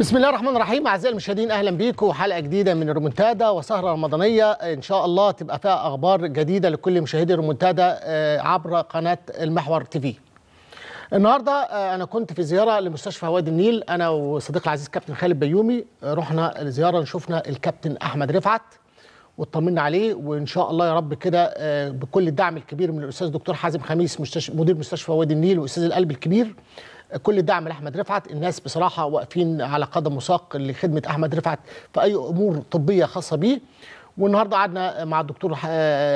بسم الله الرحمن الرحيم اعزائي المشاهدين اهلا بيكم حلقه جديده من الريمونتادا وسهره رمضانيه ان شاء الله تبقى فيها اخبار جديده لكل مشاهدي الريمونتادا آه، عبر قناه المحور تي في النهارده آه، انا كنت في زياره لمستشفى وادي النيل انا وصديقي العزيز كابتن خالد بيومي رحنا لزياره شفنا الكابتن احمد رفعت واطمنا عليه وان شاء الله يا رب كده آه، بكل الدعم الكبير من الاستاذ دكتور حازم خميس مستشفى مدير مستشفى وادي النيل واستاذ القلب الكبير كل الدعم لاحمد رفعت الناس بصراحه واقفين على قدم وساق لخدمه احمد رفعت في اي امور طبيه خاصه بيه والنهارده قعدنا مع الدكتور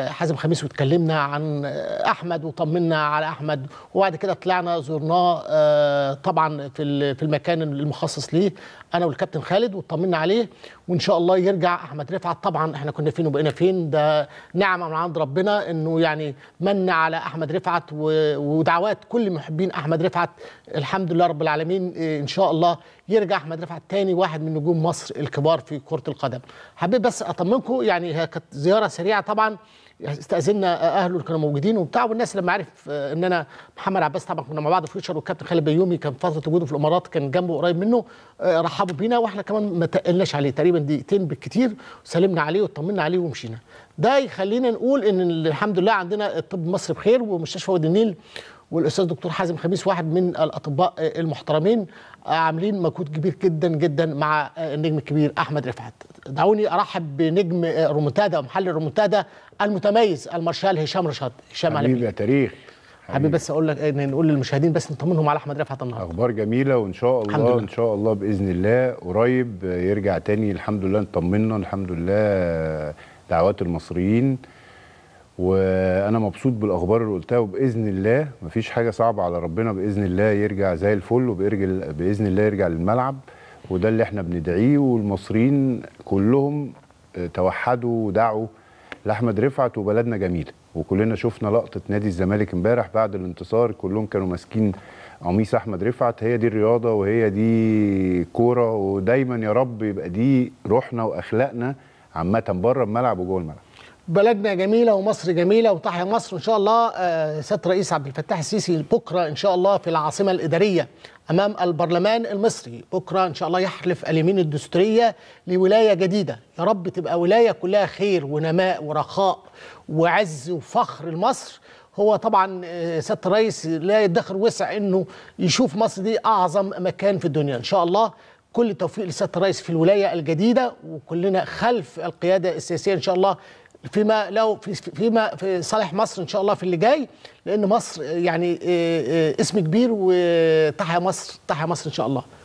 حازم خميس واتكلمنا عن احمد وطمنا على احمد وبعد كده طلعنا زرناه آه، طبعا في في المكان المخصص ليه انا والكابتن خالد واطمنا عليه وان شاء الله يرجع احمد رفعت طبعا احنا كنا فين وبقينا فين ده نعمه من عند ربنا انه يعني من على احمد رفعت ودعوات كل محبين احمد رفعت الحمد لله رب العالمين إيه، ان شاء الله يرجع احمد رفعت تاني واحد من نجوم مصر الكبار في كره القدم حبيت بس اطمنكم يعني هي كانت زياره سريعه طبعا استاذنا اهله اللي كانوا موجودين وبتاع والناس لما عرف آه، ان انا محمد عباس طبعا كنا مع بعض في فيوتشر والكابتن خالد بيومي كان فتره وجوده في الامارات كان جنبه قريب منه آه، رحبوا بينا واحنا كمان ما تقلناش عليه تقريبا دقيقتين بالكتير سلمنا عليه واطمنا عليه ومشينا ده يخلينا نقول ان الحمد لله عندنا الطب المصري بخير ومستشفى وادي النيل والاستاذ دكتور حازم خميس واحد من الاطباء المحترمين عاملين مجهود كبير جدا جدا مع النجم الكبير احمد رفعت دعوني ارحب بنجم رومنتادا محل رومنتادا المتميز المارشال هشام رشاد هشام حبيبي يا تاريخ حبيبي بس اقول لك إيه، ان نقول للمشاهدين بس نطمنهم على احمد رفعت النهارده اخبار جميله وان شاء الله ان شاء الله باذن الله قريب يرجع تاني الحمد لله نطمنا الحمد لله دعوات المصريين وانا مبسوط بالاخبار اللي قلتها وباذن الله مفيش حاجه صعبه على ربنا باذن الله يرجع زي الفل وبيرجل باذن الله يرجع للملعب وده اللي احنا بندعيه والمصريين كلهم توحدوا ودعوا لاحمد رفعت وبلدنا جميله وكلنا شفنا لقطه نادي الزمالك امبارح بعد الانتصار كلهم كانوا ماسكين قميص احمد رفعت هي دي الرياضه وهي دي كوره ودايما يا رب يبقى دي روحنا واخلاقنا عامه بره الملعب وجوه الملعب بلدنا جميله ومصر جميله وتحيا مصر ان شاء الله سياده الرئيس عبد الفتاح السيسي بكره ان شاء الله في العاصمه الاداريه امام البرلمان المصري بكره ان شاء الله يحلف اليمين الدستوريه لولايه جديده يا رب تبقى ولايه كلها خير ونماء ورخاء وعز وفخر لمصر هو طبعا سياده الرئيس لا يدخر وسع انه يشوف مصر دي اعظم مكان في الدنيا ان شاء الله كل التوفيق لسياده الرئيس في الولايه الجديده وكلنا خلف القياده السياسيه ان شاء الله فيما لو في فيما في صالح مصر ان شاء الله في اللي جاي لان مصر يعني آه، آه، اسم كبير وتحيا مصر تحيا مصر ان شاء الله